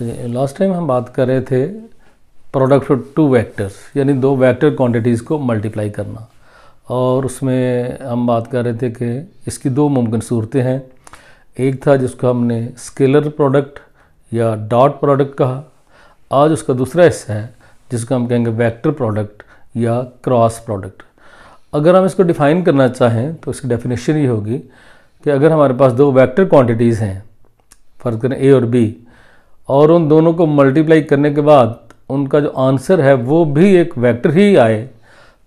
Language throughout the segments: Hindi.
लास्ट टाइम हम बात कर रहे थे प्रोडक्ट ऑफ टू वैक्टर्स यानी दो वैक्टर क्वांटिटीज़ को मल्टीप्लाई करना और उसमें हम बात कर रहे थे कि इसकी दो मुमकिन सूरतें हैं एक था जिसको हमने स्केलर प्रोडक्ट या डॉट प्रोडक्ट कहा आज उसका दूसरा हिस्सा है जिसको हम कहेंगे वेक्टर प्रोडक्ट या क्रॉस प्रोडक्ट अगर हम इसको डिफ़ाइन करना चाहें तो इसकी डेफिनेशन ये होगी कि अगर हमारे पास दो वेक्टर क्वांटिटीज़ हैं फ़र्ज़ करें ए और बी और उन दोनों को मल्टीप्लाई करने के बाद उनका जो आंसर है वो भी एक वेक्टर ही आए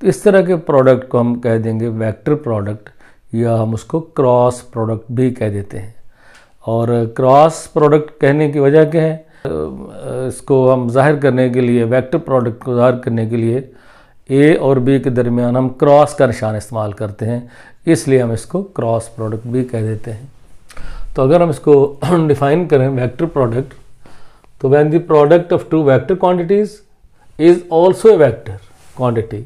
तो इस तरह के प्रोडक्ट को हम कह देंगे वेक्टर प्रोडक्ट या हम उसको क्रॉस प्रोडक्ट भी कह देते हैं और क्रॉस प्रोडक्ट कहने की वजह क्या है इसको हम जाहिर करने के लिए वेक्टर प्रोडक्ट को जाहिर करने के लिए ए और बी के दरमियान हम क्रॉस का निशान इस्तेमाल करते हैं इसलिए हम इसको क्रॉस प्रोडक्ट भी कह देते हैं तो अगर हम इसको डिफाइन करें वेक्टर प्रोडक्ट तो when the product of two vector quantities is also a vector quantity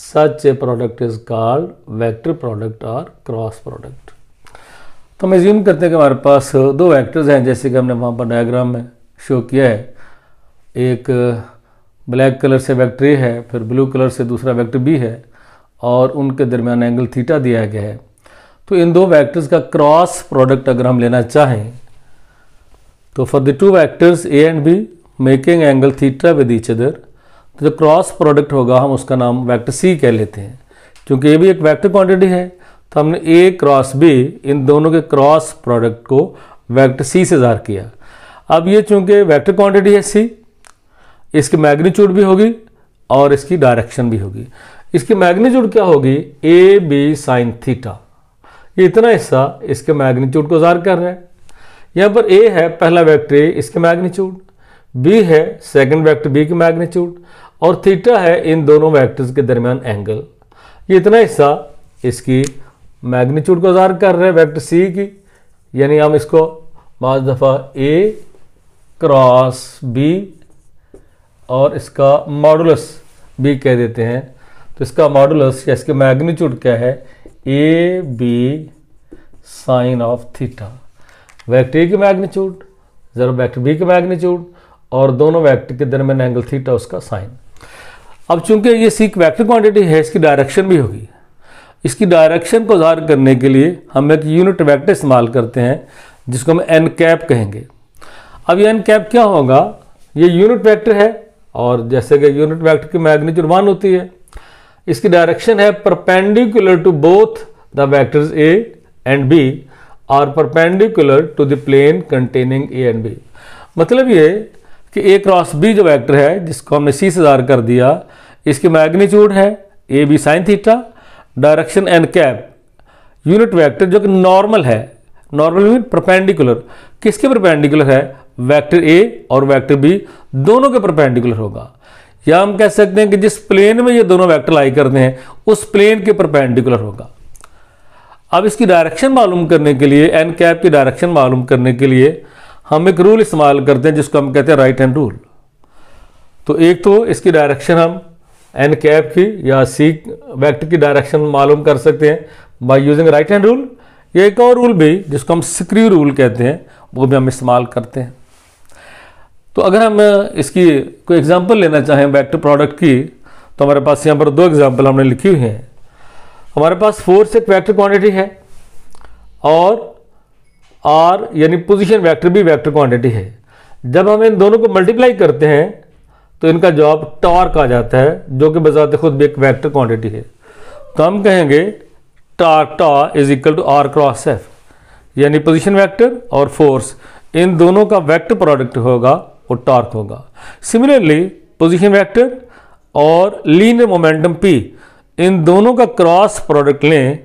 such a product is called vector product और क्रॉस प्रोडक्ट तो हम एज्यूम करते हैं कि हमारे पास दो वैक्टर्स हैं जैसे कि हमने वहाँ पर डायग्राम में शो किया है एक ब्लैक कलर से वैक्टर ए है फिर ब्लू कलर से दूसरा वैक्टर बी है और उनके दरमियान एंगल थीटा दिया गया है तो इन दो वैक्टर्स का क्रॉस प्रोडक्ट अगर हम लेना चाहें तो for the two vectors A and B making angle theta with each other तो जो क्रॉस प्रोडक्ट होगा हम उसका नाम वैक्टर सी कह लेते हैं क्योंकि ये भी एक वैक्टर क्वांटिटी है तो हमने ए क्रॉस बी इन दोनों के क्रॉस प्रोडक्ट को वैक्टर सी से ज़ाहिर किया अब ये चूंकि वैक्टर क्वांटिटी है सी इसकी मैग्नीट्यूड भी होगी और इसकी डायरेक्शन भी होगी इसकी मैग्नीट्यूड क्या होगी ए बी साइन थीटा ये इतना हिस्सा इसके मैग्नीट्यूड को ज़ाहिर कर रहे हैं यहाँ पर ए है पहला वैक्टर ए इसके मैग्नीट्यूड बी है सेकेंड वैक्टर बी की मैग्नीच्यूड और थीटा है इन दोनों वैक्टर्स के दरमियान एंगल ये इतना हिस्सा इसकी मैग्नीट्यूड को जार कर रहे हैं वैक्टर सी की यानी हम इसको पाँच दफ़ा ए क्रॉस बी और इसका मॉडुलस बी कह देते हैं तो इसका मॉडुलस या इसके मैग्नीट्यूड क्या है A B sine of theta vector A की मैग्नीट्यूड जरा वैक्टर बी की मैग्नीट्यूड और दोनों वैक्टर के दरमियान एंगल थीटा उसका साइन अब चूंकि ये सीख वैक्टर क्वान्टिटी है इसकी डायरेक्शन भी होगी इसकी डायरेक्शन को जाहिर करने के लिए हम एक यूनिट वैक्टर इस्तेमाल करते हैं जिसको हम एन कैप कहेंगे अब ये एन कैप क्या होगा ये यूनिट वैक्टर है और जैसे कि यूनिट वैक्टर की मैग्नीट्यूड वन होती है इसकी डायरेक्शन है perpendicular to both the vectors A and B are perpendicular to the plane containing A and B मतलब ये कि ए क्रॉस बी जो वेक्टर है जिसको हमने सी से जार कर दिया इसकी मैग्नीट्यूड है A B sine theta direction and cap unit vector जो कि नॉर्मल है नॉर्मल मीन परपेंडिकुलर किसके परपेंडिकुलर है वेक्टर ए और वेक्टर बी दोनों के परपेंडिकुलर होगा या हम कह सकते हैं कि जिस प्लेन में ये दोनों वेक्टर लाई करते हैं उस प्लेन के परपेंडिकुलर होगा अब इसकी डायरेक्शन मालूम करने के लिए एन कैप की डायरेक्शन मालूम करने के लिए हम एक रूल इस्तेमाल करते हैं जिसको हम कहते हैं राइट हैंड रूल तो एक तो इसकी डायरेक्शन हम एन कैप की या सी वैक्टर की डायरेक्शन मालूम कर सकते हैं by using right hand rule या एक और रूल भी जिसको हम सिक्री रूल कहते हैं वो भी हम इस्तेमाल करते हैं तो अगर हम इसकी कोई एग्जाम्पल लेना चाहें वेक्टर प्रोडक्ट की तो हमारे पास यहाँ पर दो एग्ज़ाम्पल हमने लिखी हुई हैं हमारे पास फोर्स एक वेक्टर क्वांटिटी है और आर यानी पोजीशन वेक्टर भी वेक्टर क्वांटिटी है जब हम इन दोनों को मल्टीप्लाई करते हैं तो इनका जवाब टॉर्क आ जाता है जो कि बजाते खुद भी एक वेक्टर क्वांटिटी है तो हम कहेंगे torque tau is equal to R cross F यानी पोजीशन वेक्टर और फोर्स इन दोनों का वेक्टर प्रोडक्ट होगा वो टॉर्क होगा सिमिलरली पोजिशन वैक्टर और लीनियर मोमेंटम पी इन दोनों का क्रॉस प्रोडक्ट लें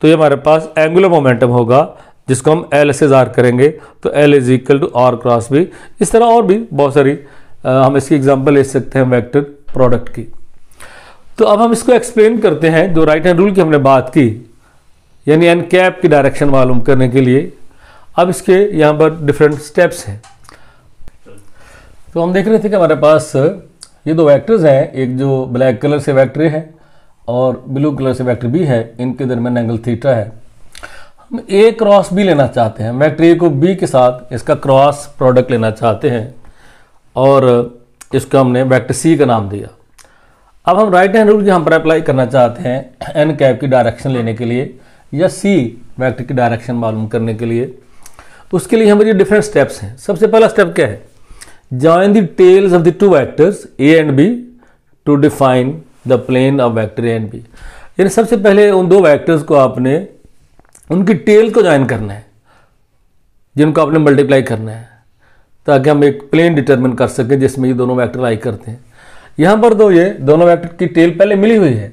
तो ये हमारे पास एंगुलर मोमेंटम होगा जिसको हम एल से जार करेंगे तो L is equal to R cross भी इस तरह और भी बहुत सारी आ, हम इसकी एग्जांपल ले सकते हैं वेक्टर प्रोडक्ट की तो अब हम इसको एक्सप्लेन करते हैं जो राइट हैंड रूल की हमने बात की यानी एन कैप की डायरेक्शन मालूम करने के लिए अब इसके यहाँ पर डिफरेंट स्टेप्स हैं तो हम देख रहे थे कि हमारे पास ये दो वैक्टर्स हैं एक जो ब्लैक कलर से वैक्टर है और ब्लू कलर से वैक्टर बी है इनके दरमियान एंगल थीटा है हम ए क्रॉस बी लेना चाहते हैं वैक्टर ए को बी के साथ इसका क्रॉस प्रोडक्ट लेना चाहते हैं और इसको हमने वैक्टर सी का नाम दिया अब हम राइट हैंड रूल यहाँ पर अप्लाई करना चाहते हैं एन कैप की डायरेक्शन लेने के लिए या सी वैक्टर की डायरेक्शन मालूम करने के लिए उसके लिए हमारे डिफरेंट स्टेप्स हैं सबसे पहला स्टेप क्या है Join the tails of the two vectors A and B to define the plane of vector A and B. यानी सबसे पहले उन दो वेक्टर्स को आपने उनकी टेल को ज्वाइन करना है जिनको आपने मल्टीप्लाई करना है ताकि हम एक प्लेन डिटरमिन कर सकें जिसमें ये दोनों वेक्टर लाइक करते हैं यहाँ पर दो ये दोनों वेक्टर की टेल पहले मिली हुई है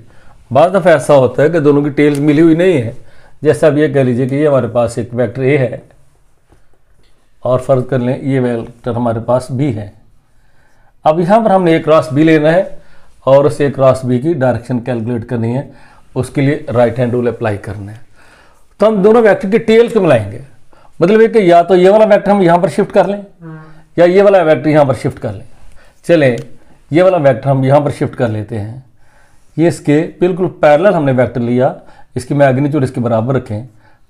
बाद दफ़ा ऐसा होता है कि दोनों की टेल्स मिली हुई नहीं है जैसे आप ये कह लीजिए कि ये हमारे पास एक वैक्टर ए है और फ़र्ज कर लें ये वेक्टर हमारे पास बी है अब यहाँ पर हमने एक क्रॉस बी लेना है और उस एक क्रॉस बी की डायरेक्शन कैलकुलेट करनी है उसके लिए राइट हैंड रूल अप्लाई करना है तो हम दोनों वैक्टर के टेल को मिलाएंगे मतलब एक या तो ये वाला वैक्टर हम यहाँ पर शिफ्ट कर लें या ये वाला वैक्टर यहाँ पर शिफ्ट कर लें चलें ये वाला वैक्टर हम यहाँ पर शिफ्ट कर लेते हैं ये इसके बिल्कुल पैरेलल हमने वैक्टर लिया इसकी मैग्नीट्यूड इसके बराबर रखें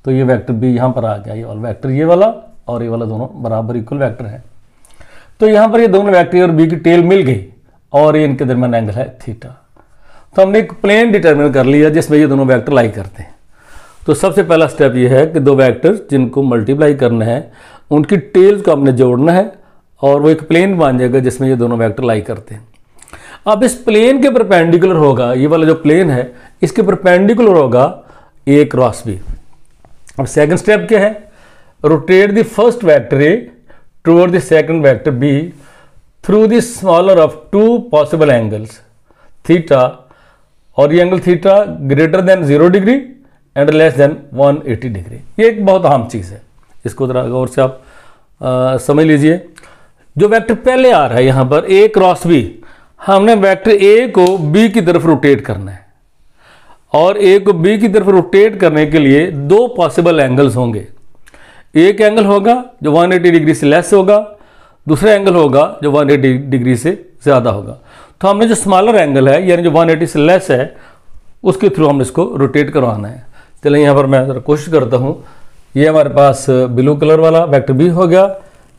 तो ये वैक्टर बी यहाँ पर आ गया ये वाला वैक्टर ये वाला और ये वाला दोनों बराबर इक्वल वैक्टर है तो यहां पर ये दोनों वैक्टर और बी की टेल मिल गई और ये इनके दरमियान एंगल है थीटा तो हमने एक प्लेन डिटर्मिन कर लिया जिसमें ये दोनों वैक्टर लाई करते हैं तो सबसे पहला स्टेप ये है कि दो वैक्टर जिनको मल्टीप्लाई करना है उनकी टेल्स को हमने जोड़ना है और वो एक प्लेन बन जाएगा जिसमें ये दोनों वैक्टर लाई करते हैं अब इस प्लेन के परपेंडिकुलर होगा ये वाला जो प्लेन है इसके परपेंडिकुलर होगा ए क्रॉस बी अब सेकंड स्टेप क्या है rotate the first vector A toward the second vector B through the smaller of two possible angles theta और ये angle theta greater than zero degree and less than 180 degree ये एक बहुत आम चीज़ है इसको ज़रा गौर से आप समझ लीजिए जो वैक्टर पहले आ रहा है यहाँ पर ए क्रॉस बी हमने वैक्टर ए को बी की तरफ रोटेट करना है और ए को बी की तरफ रोटेट करने के लिए दो पॉसिबल एंगल्स होंगे एक एंगल होगा जो 180 डिग्री से लेस होगा दूसरा एंगल होगा जो 180 डिग्री से ज़्यादा होगा तो हमने जो स्मॉलर एंगल है यानी जो 180 से लेस है उसके थ्रू हमने इसको रोटेट करवाना है चलिए यहाँ पर मैं ज़रा कोशिश करता हूँ ये हमारे पास ब्लू कलर वाला वैक्टर बी हो गया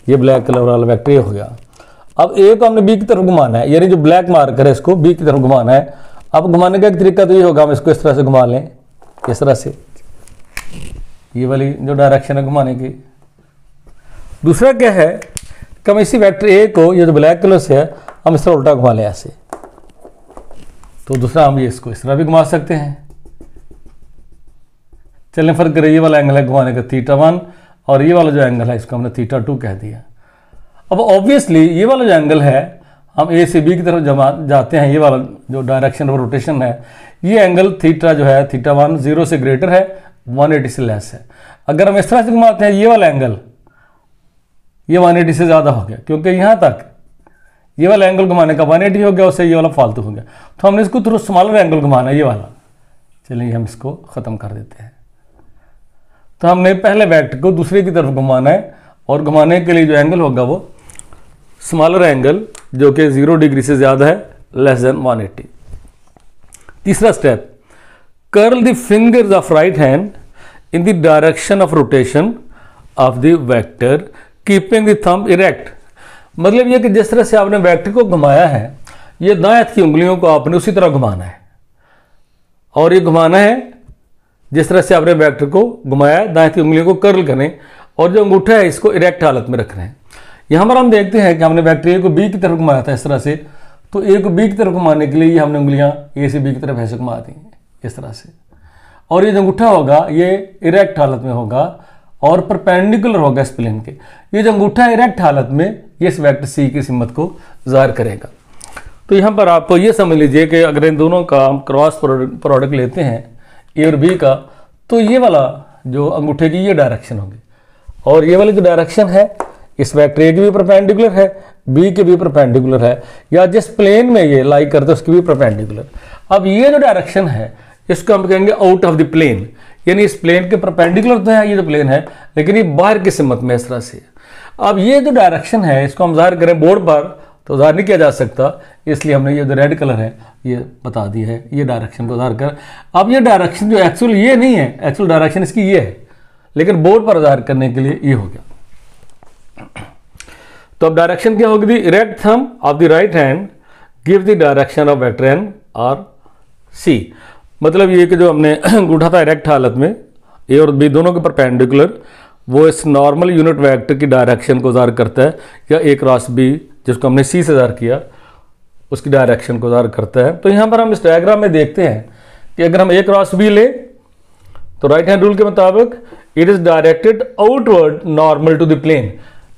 ये ब्लैक कलर वाला वैक्टर ए हो गया अब ए को हमने बी की तरफ घुमाना है यानी जो ब्लैक मार्कर है इसको बी की तरफ घुमाना है अब घुमाने का एक तरीका तो ये होगा हम इसको इस तरह से घुमा लें इस तरह से ये वाली जो डायरेक्शन है घुमाने की दूसरा क्या है कि हम इसी वैक्टर ए को ये जो ब्लैक कलर से है हम इस तरह उल्टा घुमा लें ऐसे तो दूसरा हम ये इसको इस तरह भी घुमा सकते हैं चलें फर्क करें ये वाला एंगल है घुमाने का थीटा वन और ये वाला जो एंगल है इसको हमने थीटा टू कह दिया अब ऑब्वियसली ये वाला जो एंगल है हम ए से बी की तरफ जमा जाते हैं ये वाला जो डायरेक्शन और रोटेशन है ये एंगल थीटा जो है थीटा वन जीरो से ग्रेटर है वन एटी से लेस है अगर हम इस तरह से घुमाते हैं ये वाला एंगल ये वन एटी से ज़्यादा हो गया क्योंकि यहाँ तक ये वाला एंगल घुमाने का वन एटी हो गया उससे ये वाला फालतू हो गया तो हमने इसको थोड़ा स्मॉलर एंगल घुमाना ये वाला चलिए हम इसको ख़त्म कर देते हैं तो हमने पहले वैक्ट को दूसरे की तरफ घुमाना है और घुमाने के लिए जो एंगल होगा वो स्मॉलर एंगल जो कि ज़ीरो डिग्री से ज़्यादा है लेस देन एटी तीसरा स्टेप curl the fingers of right hand in the direction of rotation of the vector keeping the thumb erect मतलब ये कि जिस तरह से आपने वेक्टर को घुमाया है ये दाएं की उंगलियों को आपने उसी तरह घुमाना है और ये घुमाना है जिस तरह से आपने वेक्टर को घुमाया है दाएं की उंगलियों को कर्ल करें और जो अंगूठा है इसको इरेक्ट हालत में रखना है यहां पर हम देखते हैं कि हमने वेक्टर ए को बी की तरफ घुमाया था इस तरह से तो ए को बी की तरफ घुमाने के लिए ये हमने उंगलियां ए से बी की तरफ ऐसे घुमा दी इस तरह से और ये जो अंगूठा होगा ये इरेक्ट हालत में होगा और परपेंडिकुलर होगा इस प्लेन के ये जो अंगूठा इरेक्ट हालत में ये इस वैक्टर सी की सिमत को जाहिर करेगा तो यहाँ पर आप ये समझ लीजिए कि अगर इन दोनों का हम क्रॉस प्रोडक्ट लेते हैं ए और बी का तो ये वाला जो अंगूठे की ये डायरेक्शन होगी और ये वाली जो डायरेक्शन है इस वैक्टर ए की भी परपेंडिकुलर है बी के भी परपेंडिकुलर है या जिस प्लेन में ये लाइक करते उसकी भी परपेंडिकुलर अब ये जो डायरेक्शन है इसको हम कहेंगे आउट ऑफ द प्लेन यानी इस प्लेन के परपेंडिकुलर तो है ये जो तो प्लेन है लेकिन ये बाहर की सिमत में इस तरह से अब ये जो डायरेक्शन है इसको हम जाहिर करें बोर्ड पर तो जाहिर नहीं किया जा सकता इसलिए हमने ये जो रेड कलर है ये बता दिया है ये डायरेक्शन को जाहिर कर अब ये डायरेक्शन जो एक्चुअल ये नहीं है एक्चुअल डायरेक्शन इसकी ये है लेकिन बोर्ड पर जाहिर करने के लिए ये हो गया तो अब डायरेक्शन क्या होगी the red thumb of the right hand give the direction of vector N और सी मतलब ये कि जो हमने गुठा था इरेक्ट हालत में ए और बी दोनों के परपेंडिकुलर वो इस नॉर्मल यूनिट वेक्टर की डायरेक्शन को ज़ार करता है या ए क्रॉस बी जिसको हमने सी से ज़ार किया उसकी डायरेक्शन को ज़ार करता है तो यहाँ पर हम इस डायग्राम में देखते हैं कि अगर हम ए क्रॉस बी लें तो राइट हैंड रूल के मुताबिक it is directed outward normal to the plane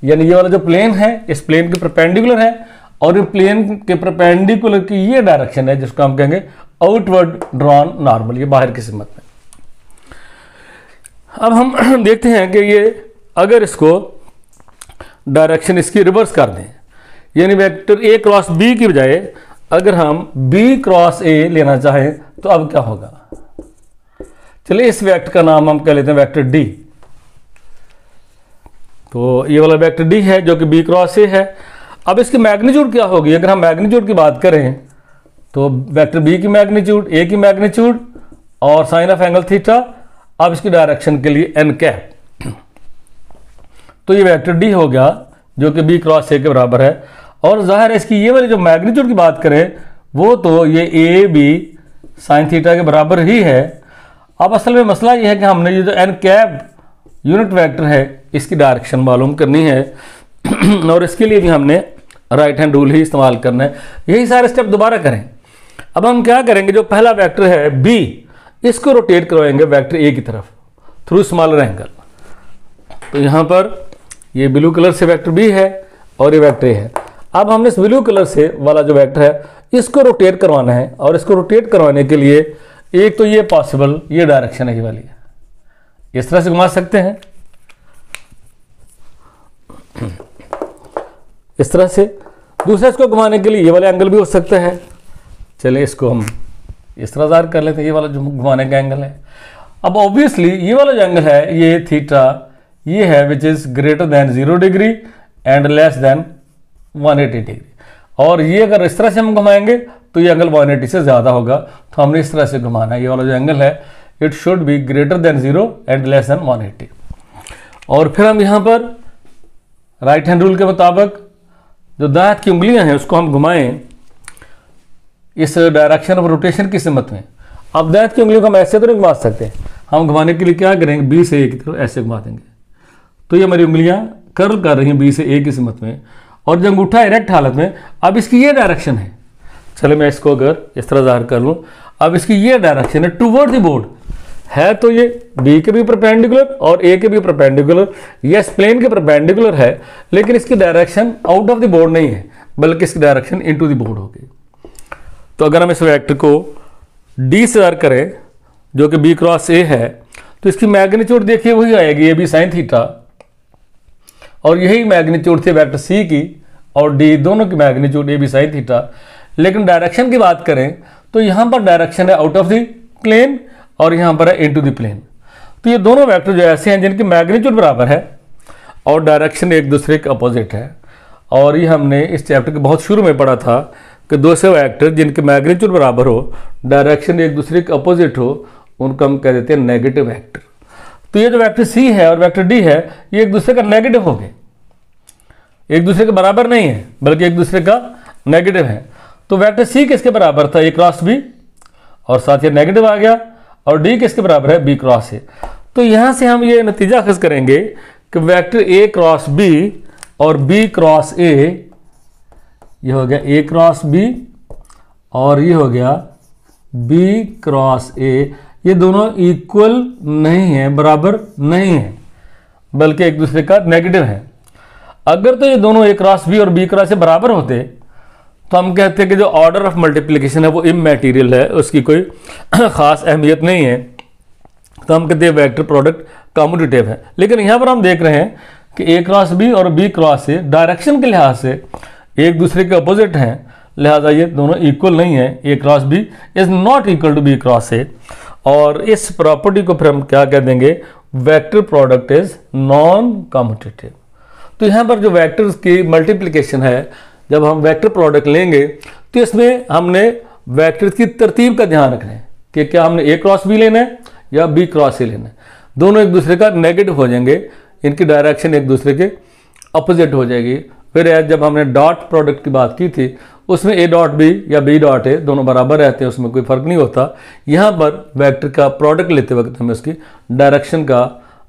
यानी ये वाला जो प्लेन है इस प्लेन के परपेंडिकुलर है और ये प्लेन के परपेंडिकुलर की ये डायरेक्शन है जिसको हम कहेंगे आउटवर्ड ड्रॉन नॉर्मल ये बाहर की सिमत में अब हम देखते हैं कि ये अगर इसको डायरेक्शन इसकी रिवर्स कर दें यानी वेक्टर ए क्रॉस बी की बजाय अगर हम बी क्रॉस ए लेना चाहें तो अब क्या होगा चलिए इस वेक्टर का नाम हम कह लेते हैं वेक्टर डी तो ये वाला वेक्टर डी है जो कि बी क्रॉस ए है अब इसकी मैग्नीट्यूड क्या होगी अगर हम मैग्नीट्यूड की बात करें तो वेक्टर बी की मैग्नीट्यूड ए की मैग्नीट्यूड और साइन ऑफ एंगल थीटा अब इसकी डायरेक्शन के लिए एन कैप तो ये वेक्टर डी हो गया जो कि बी क्रॉस ए के बराबर है और जाहिर है इसकी ये वाली जो मैग्नीट्यूड की बात करें वो तो ये ए बी साइन थीटा के बराबर ही है अब असल में मसला ये है कि हमने ये जो एन कैप यूनिट वैक्टर है इसकी डायरेक्शन मालूम करनी है और इसके लिए भी हमने राइट हैंड रूल ही इस्तेमाल करना है यही सारे स्टेप दोबारा करें अब हम क्या करेंगे जो पहला वेक्टर है बी इसको रोटेट करवाएंगे वेक्टर ए की तरफ थ्रू स्मॉलर एंगल तो यहां पर ये ब्लू कलर से वेक्टर बी है और ये वेक्टर ए है अब हमने इस ब्लू कलर से वाला जो वेक्टर है इसको रोटेट करवाना है और इसको रोटेट करवाने के लिए एक तो ये पॉसिबल ये डायरेक्शन है ये वाली इस तरह से घुमा सकते हैं इस तरह से दूसरा इसको घुमाने के लिए ये वाला एंगल भी हो सकता है चले इसको हम इस तरह ज़ाहिर कर लेते हैं ये वाला जो घुमाने का एंगल है अब ऑब्वियसली ये वाला जो एंगल है ये थीटा ये है which is greater than zero degree and less than 180 degree और ये अगर इस तरह से हम घुमाएंगे तो ये एंगल 180 से ज़्यादा होगा तो हमने इस तरह से घुमाना है ये वाला जो एंगल है it should be greater than zero and less than eighty और फिर हम यहाँ पर राइट हैंड रूल के मुताबिक जो दांत की उंगलियां हैं उसको हम घुमाएं इस डायरेक्शन ऑफ रोटेशन की सिमत में अब दैत की उंगलियों को हम ऐसे तो नहीं घुमा सकते हम घुमाने के लिए क्या करेंगे बी से ए की तरफ ऐसे घुमा देंगे तो ये हमारी उंगलियाँ कर्ल कर रही हैं बी से ए की सिमत में और जब अंगूठा इरेक्ट हालत में अब इसकी ये डायरेक्शन है चलो मैं इसको अगर इस तरह ज़ाहिर कर लूँ अब इसकी ये डायरेक्शन है टूवर्ड द बोर्ड है तो ये बी के भी प्रपेंडिकुलर और ए के भी प्रपेंडिकुलर यस प्लेन के प्रपेंडिकुलर है लेकिन इसकी direction out of the board नहीं है बल्कि इसकी डायरेक्शन इनटू द बोर्ड होगी तो अगर हम इस वेक्टर को डी से अर करें जो कि बी क्रॉस ए है तो इसकी मैग्नीट्यूड देखिए वही आएगी ए बी साइन थीटा और यही मैग्नीट्यूड थी वेक्टर सी की और डी दोनों की magnitude A B sine theta लेकिन डायरेक्शन की बात करें तो यहाँ पर डायरेक्शन है आउट ऑफ द प्लेन और यहाँ पर है इन द प्लेन तो ये दोनों वैक्टर जो ऐसे हैं जिनकी मैग्नीट्यूड बराबर है और डायरेक्शन एक दूसरे के अपोजिट है और ये हमने इस चैप्टर के बहुत शुरू में पढ़ा था कि दो से एक्टर जिनके मैग्नीट्यूड बराबर हो डायरेक्शन एक दूसरे के अपोजिट हो उनको हम कह देते हैं नेगेटिव वैक्टर तो ये जो वैक्टर सी है और वैक्टर डी है ये एक दूसरे का नेगेटिव हो एक दूसरे के बराबर नहीं है बल्कि एक दूसरे का नेगेटिव है तो वैक्टर सी किसके बराबर था ए क्रॉस बी और साथ ही नेगेटिव आ गया और डी किसके बराबर है बी क्रॉस ए तो यहां से हम ये नतीजा खज करेंगे कि वैक्टर ए क्रॉस बी और बी क्रॉस ए ये हो गया ए क्रॉस बी और ये हो गया बी क्रॉस ए ये दोनों इक्वल नहीं है बराबर नहीं है बल्कि एक दूसरे का नेगेटिव है अगर तो ये दोनों ए क्रॉस बी और बी क्रॉस ए बराबर होते तो हम कहते हैं कि जो ऑर्डर ऑफ मल्टीप्लीकेशन है वो इमेटीरियल है उसकी कोई ख़ास अहमियत नहीं है तो हम कहते हैं वैक्टर प्रोडक्ट कॉम्पिटेटिव है लेकिन यहाँ पर हम देख रहे हैं कि ए क्रॉस बी और बी क्रॉस ए डायरेक्शन के लिहाज से एक दूसरे के अपोजिट हैं लिहाजा ये दोनों इक्वल नहीं है A cross B is not equal to B cross A और इस प्रॉपर्टी को फिर हम क्या कह देंगे vector product is non commutative तो यहाँ पर जो वेक्टर्स की मल्टीप्लीकेशन है जब हम वेक्टर प्रोडक्ट लेंगे तो इसमें हमने वैक्टर की तरतीब का ध्यान रखना है कि क्या हमने ए क्रॉस बी लेना है या बी क्रॉस ए लेना है दोनों एक दूसरे का नेगेटिव हो जाएंगे इनकी डायरेक्शन एक दूसरे के अपोजिट हो जाएगी फिर जब हमने डॉट प्रोडक्ट की बात की थी उसमें ए डॉट बी या बी डॉट ए दोनों बराबर रहते हैं उसमें कोई फर्क नहीं होता यहाँ पर वेक्टर का प्रोडक्ट लेते वक्त हमें उसकी डायरेक्शन का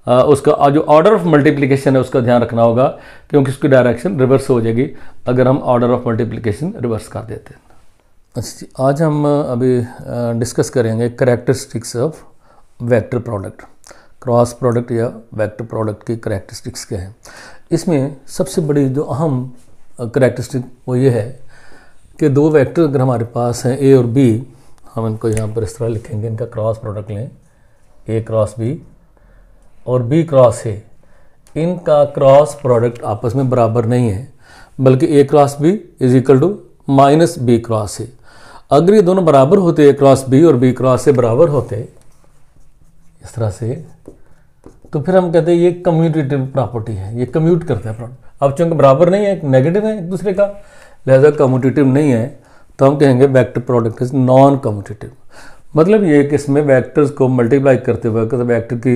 आ, उसका जो ऑर्डर ऑफ मल्टीप्लिकेशन है उसका ध्यान रखना होगा क्योंकि उसकी डायरेक्शन रिवर्स हो जाएगी अगर हम ऑर्डर ऑफ मल्टीप्लीकेशन रिवर्स कर देते हैं अच्छा आज हम अभी डिस्कस करेंगे characteristics of vector product cross product या वेक्टर प्रोडक्ट की करेक्टरिस्टिक्स क्या है इसमें सबसे बड़ी जो अहम करेक्टरिस्टिक वो ये है कि दो वेक्टर अगर हमारे पास हैं ए और बी हम इनको यहाँ पर इस तरह लिखेंगे इनका क्रॉस प्रोडक्ट लें ए क्रॉस बी और बी क्रॉस ए इनका क्रॉस प्रोडक्ट आपस में बराबर नहीं है बल्कि A cross B is equal to minus B cross A अगर ये दोनों बराबर होते ए क्रॉस बी और बी क्रॉस ए बराबर होते इस तरह से तो फिर हम कहते हैं ये कम्यूटेटिव प्रॉपर्टी है ये कम्यूट करते हैं अब चूंकि बराबर नहीं है नेगेटिव है एक दूसरे का लिहाजा कम्यूटेटिव नहीं है तो हम कहेंगे vector product is non commutative मतलब ये कि इसमें वैक्टर्स को मल्टीप्लाई करते वक्त वैक्टर की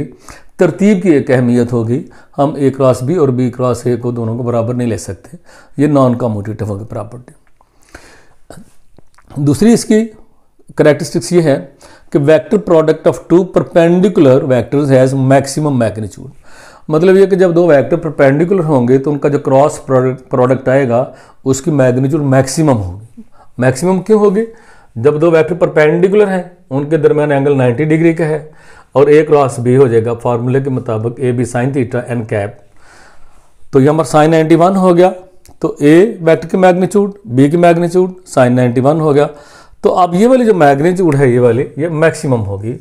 तरतीब की एक अहमियत होगी हम ए क्रॉस बी और बी क्रॉस ए को दोनों को बराबर नहीं ले सकते ये नॉन कम्यूटेटिव होगी प्रॉपर्टी दूसरी इसकी करेक्टरिस्टिक्स ये है कि vector product of two perpendicular vectors has maximum magnitude मतलब ये कि जब दो वेक्टर परपेंडिकुलर होंगे तो उनका जो क्रॉस प्रोडक्ट आएगा उसकी मैग्नीट्यूड मैक्सिमम होगी मैक्सिमम क्यों होगी जब दो वेक्टर परपेंडिकुलर हैं उनके दरमियान एंगल 90 डिग्री का है और ए क्रॉस बी हो जाएगा फार्मूले के मुताबिक A B sine theta N cap तो ये हमारा साइन वन हो गया तो ए वेक्टर की मैग्नीट्यूड बी की मैग्नीट्यूड साइन वन हो गया तो अब ये वाली जो मैग्नीट्यूड है ये वाली ये मैक्सिमम होगी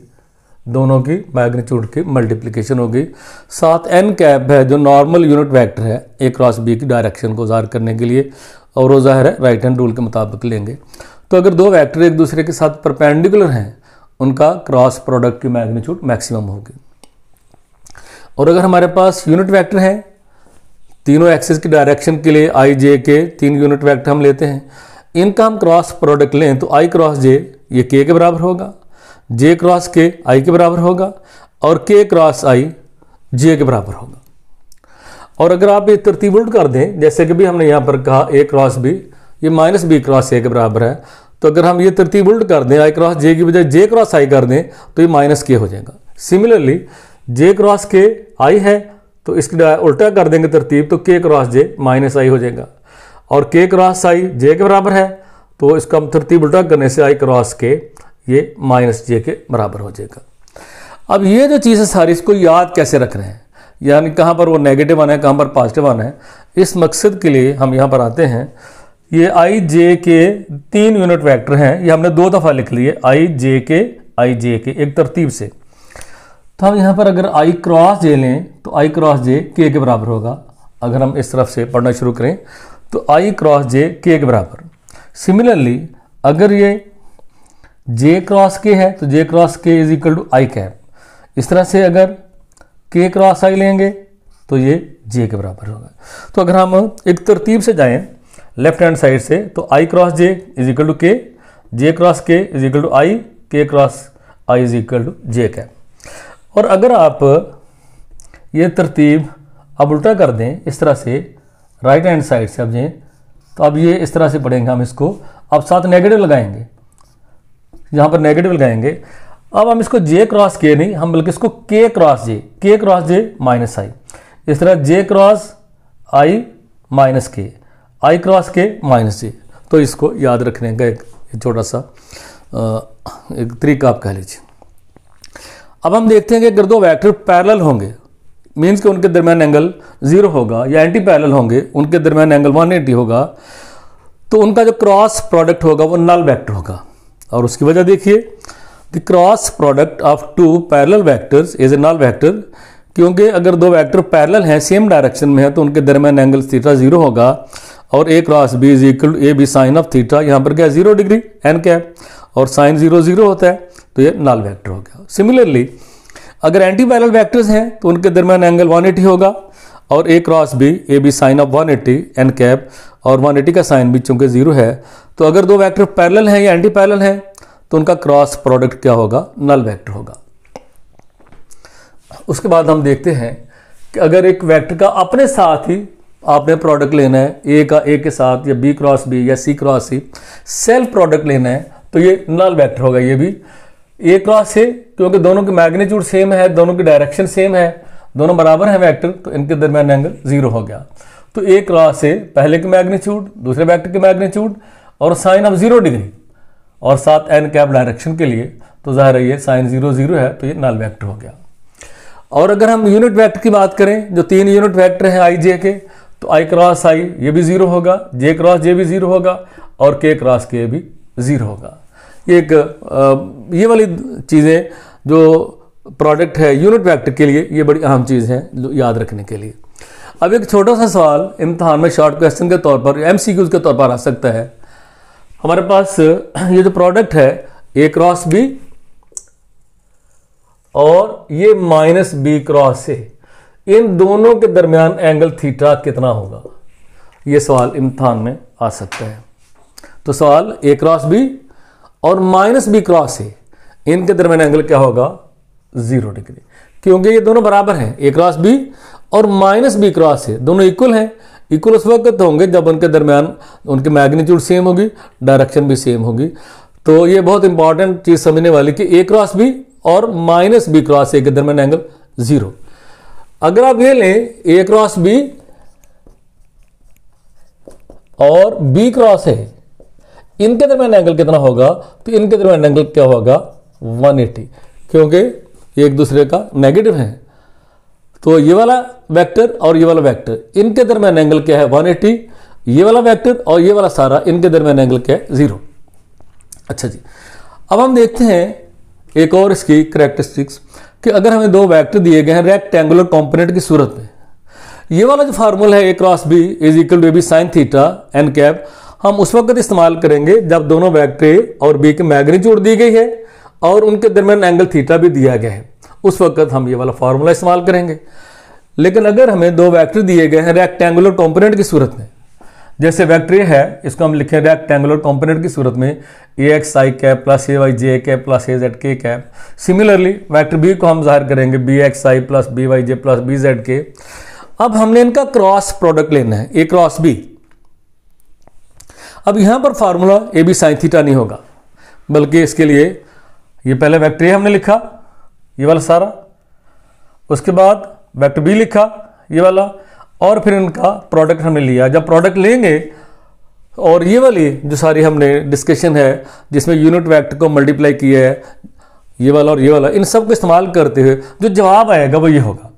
दोनों की मैग्नीट्यूड की मल्टीप्लीकेशन होगी साथ एन कैप है जो नॉर्मल यूनिट वैक्टर है ए क्रॉस बी की डायरेक्शन को ज़ाहिर करने के लिए और वो ज़ाहिर है राइट हैंड रूल के मुताबिक लेंगे तो अगर दो वैक्टर एक दूसरे के साथ परपेंडिकुलर हैं उनका क्रॉस प्रोडक्ट की मैग्नीट्यूड मैक्सिमम होगी और अगर हमारे पास यूनिट वैक्टर हैं तीनों एक्सेस की डायरेक्शन के लिए आई जे के तीन यूनिट वैक्टर हम लेते हैं इनकम क्रॉस प्रोडक्ट लें तो आई क्रॉस जे ये के के बराबर होगा जे क्रॉस के आई के बराबर होगा और के क्रॉस आई जे के बराबर होगा और अगर आप ये तरतीब उल्ट कर दें जैसे कि भी हमने यहाँ पर कहा ए क्रॉस बी ये माइनस बी क्रॉस ए के बराबर है तो अगर हम ये तरतीब उल्ट कर दें आई क्रॉस जे की बजाय जे क्रॉस आई कर दें तो ये माइनस के हो जाएगा सिमिलरली जे क्रॉस के आई है तो इसके उल्टा कर देंगे तरतीब तो के क्रॉस जे माइनस आई हो जाएगा और के क्रॉस आई जे के बराबर है तो इसका हम तरतीब उल्टा करने से आई क्रॉस के ये माइनस जे के बराबर हो जाएगा अब ये जो चीज़ है सारी इसको याद कैसे रख रहे हैं यानी कहाँ पर वो नेगेटिव आना है कहाँ पर पॉजिटिव आना है इस मकसद के लिए हम यहाँ पर आते हैं ये आई जे के तीन यूनिट वैक्टर हैं ये हमने दो दफ़ा लिख लिए आई जे के आई जे के एक तरतीब से तो हम यहाँ पर अगर आई क्रॉस जे लें तो आई क्रॉस जे के के बराबर होगा अगर हम इस तरफ से पढ़ना शुरू करें तो आई क्रॉस जे के के बराबर सिमिलरली अगर ये जे क्रॉस के है तो J cross K is equal to I cap इस तरह से अगर के क्रॉस आई लेंगे तो ये जे के बराबर होगा तो अगर हम एक तरतीब से जाएं लेफ्ट हैंड साइड से तो I cross J is equal to K J cross K is equal to I K cross I is equal to J cap और अगर आप ये तरतीब अब उल्टा कर दें इस तरह से राइट हैंड साइड से अब ये तो अब ये इस तरह से पढ़ेंगे हम इसको अब साथ नेगेटिव लगाएंगे यहाँ पर नेगेटिव लगाएंगे अब हम इसको जे क्रॉस के नहीं हम बल्कि इसको के क्रॉस जे के क्रॉस जे माइनस आई इस तरह जे क्रॉस आई माइनस के आई क्रॉस के माइनस जे तो इसको याद रखने का एक छोटा सा एक तरीका आप कह लीजिए अब हम देखते हैं कि अगर दो वैक्टर पैरल होंगे मीन्स कि उनके दरमियान एंगल ज़ीरो होगा या एंटी पैरल होंगे उनके दरमियान एंगल 180 होगा तो उनका जो क्रॉस प्रोडक्ट होगा वो नल वैक्टर होगा और उसकी वजह देखिए the cross product of two parallel vectors is a null vector क्योंकि अगर दो वैक्टर पैरल हैं सेम डायरेक्शन में है तो उनके दरमियान एंगल थीटा जीरो होगा और A cross B is equal A B sine of theta यहाँ पर क्या है जीरो डिग्री एन क्या है और साइन जीरो जीरो होता है तो ये नल वैक्टर हो गया सिमिलरली अगर एंटी वायरल वैक्टर्स हैं तो उनके दरमियान एंगल 180 होगा और A cross B A B sine of 180 eighty N cap और 180 का साइन भी चूंकि जीरो है तो अगर दो वैक्टर पैरल हैं या एंटी पैरल हैं तो उनका क्रॉस प्रोडक्ट क्या होगा नल वैक्टर होगा उसके बाद हम देखते हैं कि अगर एक वैक्टर का अपने साथ ही आपने प्रोडक्ट लेना है ए का ए के साथ या बी क्रॉस बी या C cross C self product लेना है तो ये नल वैक्टर होगा ये भी ए क्रॉस ए क्योंकि दोनों के मैग्नीट्यूड सेम है दोनों की डायरेक्शन सेम है दोनों बराबर है वैक्टर तो इनके दरमियान एंगल जीरो हो गया तो ए क्रॉस ए पहले के मैग्नीट्यूड दूसरे वैक्टर के मैग्नीट्यूड और साइन ऑफ जीरो डिग्री और साथ एन कैप डायरेक्शन के लिए तो जाहिर है ये साइन जीरो जीरो है तो ये नल वैक्टर हो गया और अगर हम यूनिट वैक्टर की बात करें जो तीन यूनिट वैक्टर हैं आई जे के तो आई क्रॉस आई ये भी जीरो होगा जे क्रॉस जे भी जीरो होगा और के क्रॉस के भी जीरो होगा ये एक ये वाली चीज़ें जो प्रोडक्ट है यूनिट वैक्टर के लिए ये बड़ी अहम चीज़ है याद रखने के लिए अब एक छोटा सा सवाल इम्तहान में शॉर्ट क्वेश्चन के तौर पर एम के तौर पर आ सकता है हमारे पास ये जो प्रोडक्ट है ए क्रॉस बी और ये माइनस बी क्रॉस ए इन दोनों के दरमियान एंगल थीटा कितना होगा ये सवाल इम्तहान में आ सकता है तो सवाल ए क्रॉस बी और माइनस बी क्रॉस ए इनके दरमियान एंगल क्या होगा जीरो डिग्री क्योंकि ये दोनों बराबर हैं ए क्रॉस बी और माइनस बी क्रॉस ए दोनों इक्वल हैं इक्वल उस वक्त होंगे जब उनके दरमियान उनके मैग्नीट्यूड सेम होगी डायरेक्शन भी सेम होगी तो ये बहुत इंपॉर्टेंट चीज़ समझने वाली कि ए क्रॉस बी और माइनस बी क्रॉस ए के दरमियान एंगल जीरो अगर आप ये लें ए क्रॉस बी और बी क्रॉस ए इनके दरमियान एंगल कितना होगा तो इनके दरमियान एंगल क्या होगा 180 क्योंकि एक दूसरे का नेगेटिव है तो ये वाला वेक्टर और ये वाला वेक्टर इनके दरमियान एंगल क्या है 180 ये वाला वेक्टर और ये वाला सारा इनके दरमियान एंगल क्या है जीरो अच्छा जी अब हम देखते हैं एक और इसकी करेक्टरिस्टिक्स कि अगर हमें दो वेक्टर दिए गए हैं रेक्टेंगुलर कॉम्पोनेंट की सूरत में ये वाला जो फार्मूला है A cross B is equal to A B sine theta N cap हम उस वक्त इस्तेमाल करेंगे जब दोनों वैक्टर और बी की मैग्नीट्यूड दी गई है और उनके दरमियान एंगल थीटा भी दिया गया है उस वक्त हम ये वाला फार्मूला इस्तेमाल करेंगे लेकिन अगर हमें दो वैक्टर दिए गए हैं रेक्टेंगुलर कॉम्पोनेंट की सूरत में जैसे वैक्टर है इसको हम लिखें रेक्टेंगुलर कॉम्पोनेंट की सूरत में A X I cap plus A Y J cap plus A Z K cap similarly vector B को हम जाहिर करेंगे B X I plus B Y J plus B Z K अब हमने इनका क्रॉस प्रोडक्ट लेना है ए क्रॉस बी अब यहां पर formula A B sine theta नहीं होगा बल्कि इसके लिए ये पहले वेक्टर ए हमने लिखा ये वाला सारा उसके बाद वेक्टर बी लिखा ये वाला और फिर इनका प्रोडक्ट हमने लिया जब प्रोडक्ट लेंगे और ये वाली जो सारी हमने डिस्कशन है जिसमें यूनिट वेक्टर को मल्टीप्लाई किया है ये वाला और ये वाला इन सब को इस्तेमाल करते हुए जो जवाब आएगा वो ये होगा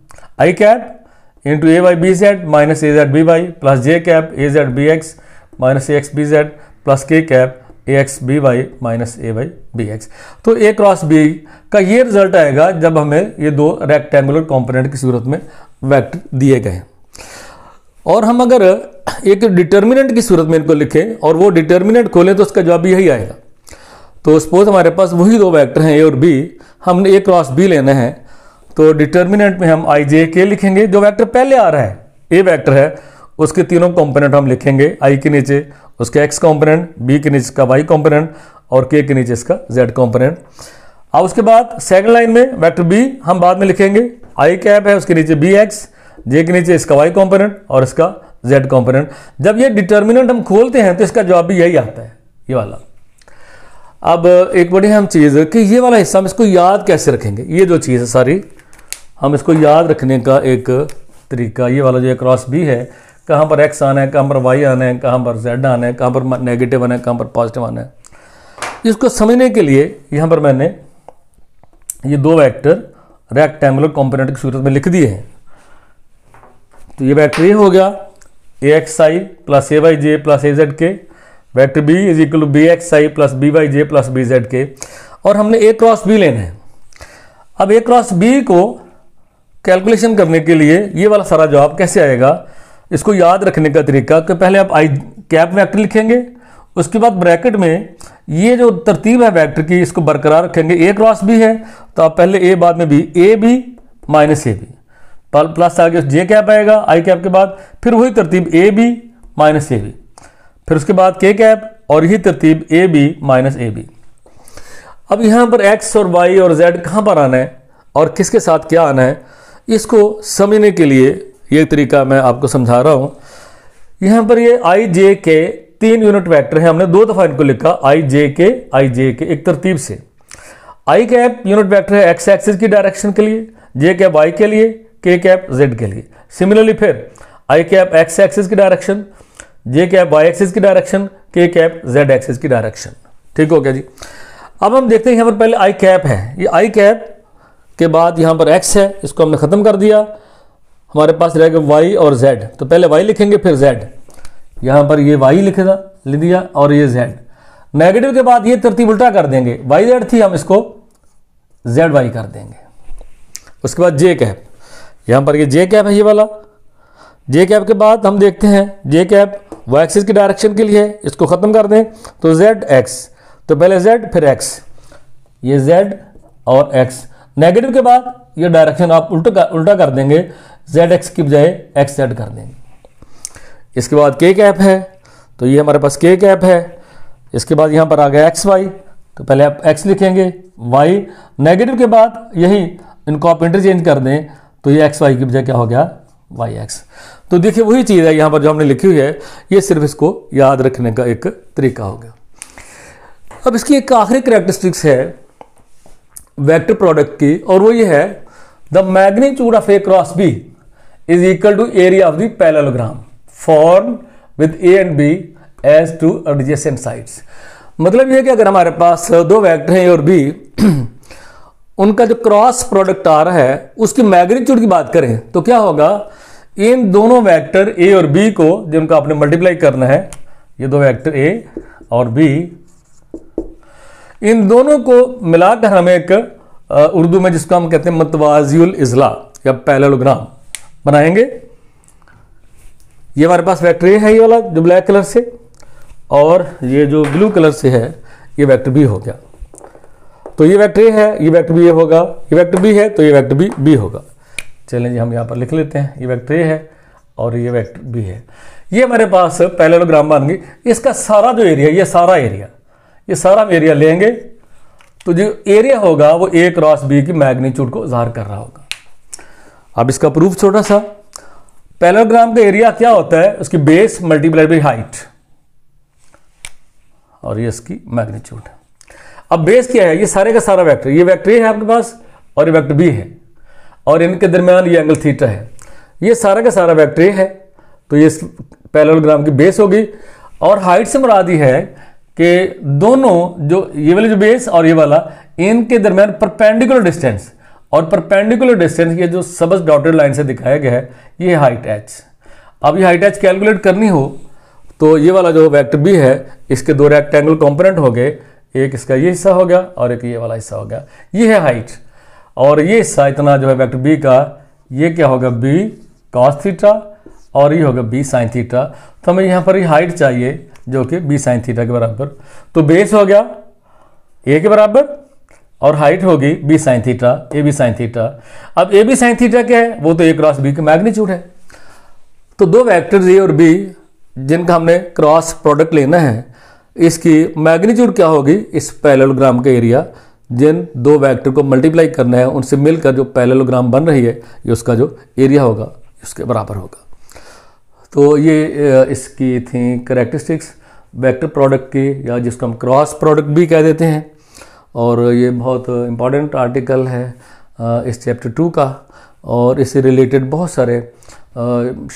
I cap into A Y B Z minus A Z B Y plus J cap A Z B X minus A X B Z plus K cap A X B Y minus A Y B X तो ए क्रॉस बी का ये रिजल्ट आएगा जब हमें ये दो रेक्टेंगुलर कॉम्पोनेंट की सूरत में वैक्टर दिए गए और हम अगर एक डिटर्मिनेंट की सूरत में इनको लिखें और वो डिटर्मिनेंट खोलें तो उसका जवाब यही आएगा तो सपोज हमारे पास वही दो वैक्टर हैं ए और बी हमने ए क्रॉस बी लेना है तो डिटर्मिनेंट में हम आई जे के लिखेंगे जो वैक्टर पहले आ रहा है ए वैक्टर है उसके तीनों कॉम्पोनेंट हम लिखेंगे आई के नीचे उसके एक्स कॉम्पोनेंट बी के नीचे का वाई कॉम्पोनेंट और के के नीचे इसका जेड कॉम्पोनेंट अब उसके बाद सेकंड लाइन में वेक्टर बी हम बाद में लिखेंगे आई कैप है उसके नीचे बी एक्स जे के नीचे इसका वाई कॉम्पोनेंट और इसका जेड कॉम्पोनेंट जब ये डिटर्मिनेंट हम खोलते हैं तो इसका जवाब भी यही आता है ये वाला अब एक बड़ी हम चीज़ कि ये वाला हिस्सा हम इसको याद कैसे रखेंगे ये जो चीज़ है सारी हम इसको याद रखने का एक तरीका ये वाला जो क्रॉस बी है कहाँ पर एक्स आना है कहाँ पर वाई आना है कहाँ पर जेड आना है कहाँ पर नेगेटिव आना है कहाँ पर पॉजिटिव आना है इसको समझने के लिए यहाँ पर मैंने ये दो वैक्टर रेक्टेंगुलर कॉम्पोनेंट की सूरत में लिख दिए हैं तो ये वैक्टर ये हो गया A X I plus A Y J plus A Z K vector B is equal to B X I plus B Y J plus B Z K और हमने ए क्रॉस बी लेना है अब ए क्रॉस बी को कैलकुलेशन करने के लिए ये वाला सारा जवाब कैसे आएगा इसको याद रखने का तरीका कि पहले आप आई कैप वैक्टर लिखेंगे उसके बाद ब्रैकेट में ये जो तरतीब है वैक्टर की इसको बरकरार रखेंगे ए क्रॉस भी है तो आप पहले ए बाद में B A B minus A B plus आगे जे कैप आएगा आई कैप के बाद फिर वही तरतीब A B minus A B फिर उसके बाद के कैप और यही तरतीब A B minus A B अब यहाँ पर एक्स और वाई और जेड कहाँ पर आना है और किसके साथ क्या आना है इसको समझने के लिए ये तरीका मैं आपको समझा रहा हूं यहां पर ये आई जे के तीन यूनिट वेक्टर है हमने दो दफ़ा इनको लिखा आई जे के आई जे के एक तरतीब से आई कैप यूनिट वेक्टर है एक्स एक्सिस की डायरेक्शन के लिए जे कैप वाई के लिए के कैप जेड के लिए सिमिलरली फिर आई कैप एक्स एक्सिस की direction J cap Y axis की direction K cap Z axis की डायरेक्शन ठीक हो गया जी अब हम देखते हैं यहां पर पहले आई कैप है ये आई कैप के बाद यहां पर एक्स है इसको हमने ख़त्म कर दिया हमारे पास रहेगा वाई और जेड तो पहले वाई लिखेंगे फिर जेड यहां पर ये वाई लिखेगा लिख दिया और ये जेड नेगेटिव के बाद ये तरतीब उल्टा कर देंगे वाई जेड थी हम इसको जेड वाई कर देंगे उसके बाद जे कैप यहां पर ये जे कैप है ये वाला जे कैप के बाद हम देखते हैं जे कैप वाई एक्सिस की डायरेक्शन के लिए इसको ख़त्म कर दें तो जेड एक्स तो पहले जेड फिर एक्स ये जेड और एक्स नेगेटिव के बाद ये डायरेक्शन आप उल्टा उल्टा कर देंगे जेड एक्स की बजाय एक्स जेड कर देंगे इसके बाद के कैप है तो ये हमारे पास के कैप है इसके बाद यहाँ पर आ गया एक्स वाई तो पहले आप एक्स लिखेंगे वाई नेगेटिव के बाद यही इनको आप इंटरचेंज कर दें तो ये एक्स वाई की बजाय क्या हो गया वाई एक्स तो देखिए वही चीज़ है यहाँ पर जो हमने लिखी हुई है ये सिर्फ इसको याद रखने का एक तरीका हो गया अब इसकी एक आखिरी करेक्टरिस्टिक्स है वेक्टर प्रोडक्ट की और वो ये है the magnitude of A cross B is equal to area of the parallelogram formed with A and B as two adjacent sides. मतलब यह कि अगर हमारे पास दो वैक्टर हैं ए और बी उनका जो क्रॉस प्रोडक्ट आ रहा है उसकी मैग्नीट्यूड की बात करें तो क्या होगा इन दोनों वेक्टर ए और बी को जिनका आपने मल्टीप्लाई करना है ये दो वेक्टर ए और बी इन दोनों को मिलाकर हमें एक उर्दू में जिसको हम कहते हैं मतवाजुल इजला या पैलोग्राम बनाएंगे ये हमारे पास वैक्टर ए है ये वाला जो ब्लैक कलर से और ये जो ब्लू कलर से है ये वैक्टर बी हो गया तो ये वैक्टर ए है ये वैक्टर बी होगा ये वैक्टर बी है तो ये वैक्टर बी बी होगा चलें जी हम यहाँ पर लिख लेते हैं ये वैक्टर ए है और ये वैक्टर बी है ये हमारे पास पहले ग्राम बन गई इसका सारा जो एरिया ये सारा एरिया ये सारा एरिया लेंगे तो जो एरिया होगा वो ए क्रॉस बी की मैग्नीट्यूड को जाहिर कर रहा होगा अब इसका प्रूफ छोटा सा पैलोग्राम का एरिया क्या होता है उसकी बेस मल्टीप्लाई बाई हाइट और ये इसकी मैग्नीट्यूड अब बेस क्या है ये सारे का सारा वेक्टर ये वेक्टर है आपके पास और ये वेक्टर बी है और इनके दरमियान ये एंगल थीटा है ये सारा का सारा वेक्टर है तो ये पैलोग्राम की बेस होगी और हाइट से मुरादी है कि दोनों जो ये वाली जो बेस और ये वाला इनके दरमियान परपेंडिकुलर डिस्टेंस और परपेंडिकुलर डिस्टेंस ये जो सबस डॉटेड लाइन से दिखाया गया है ये हाइट एच अब ये हाइट एच कैलकुलेट करनी हो तो ये वाला जो वेक्टर बी है इसके दो रेक्टेंगल कंपोनेंट हो गए एक इसका ये हिस्सा हो गया और एक ये वाला हिस्सा हो गया ये है हाइट और ये हिस्सा इतना जो है वेक्टर बी का ये क्या होगा बी कॉस थीटा और ये होगा बी साइन थीटा तो हमें यहाँ पर ये हाइट चाहिए जो कि बी साइन थीटा के बराबर तो बेस हो गया ए के बराबर और हाइट होगी B sine theta A B sine theta अब ए बी साइन थीटा क्या है वो तो ए क्रॉस बी का मैग्नीट्यूड है तो दो वैक्टर ए और बी जिनका हमने क्रॉस प्रोडक्ट लेना है इसकी मैग्नीट्यूड क्या होगी इस पैलोग्राम का एरिया जिन दो वेक्टर को मल्टीप्लाई करना है उनसे मिलकर जो पैलेलोग्राम बन रही है ये उसका जो एरिया होगा उसके बराबर होगा तो ये इसकी थी करेक्टरिस्टिक्स वेक्टर प्रोडक्ट की या जिसको हम क्रॉस प्रोडक्ट भी कह देते हैं और ये बहुत इम्पॉर्टेंट आर्टिकल है इस चैप्टर टू का और इससे रिलेटेड बहुत सारे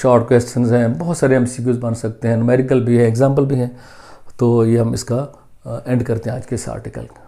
शॉर्ट क्वेश्चंस हैं बहुत सारे एम बन सकते हैं न्यूमेरिकल भी है एग्जाम्पल भी हैं तो ये हम इसका एंड करते हैं आज के इस आर्टिकल का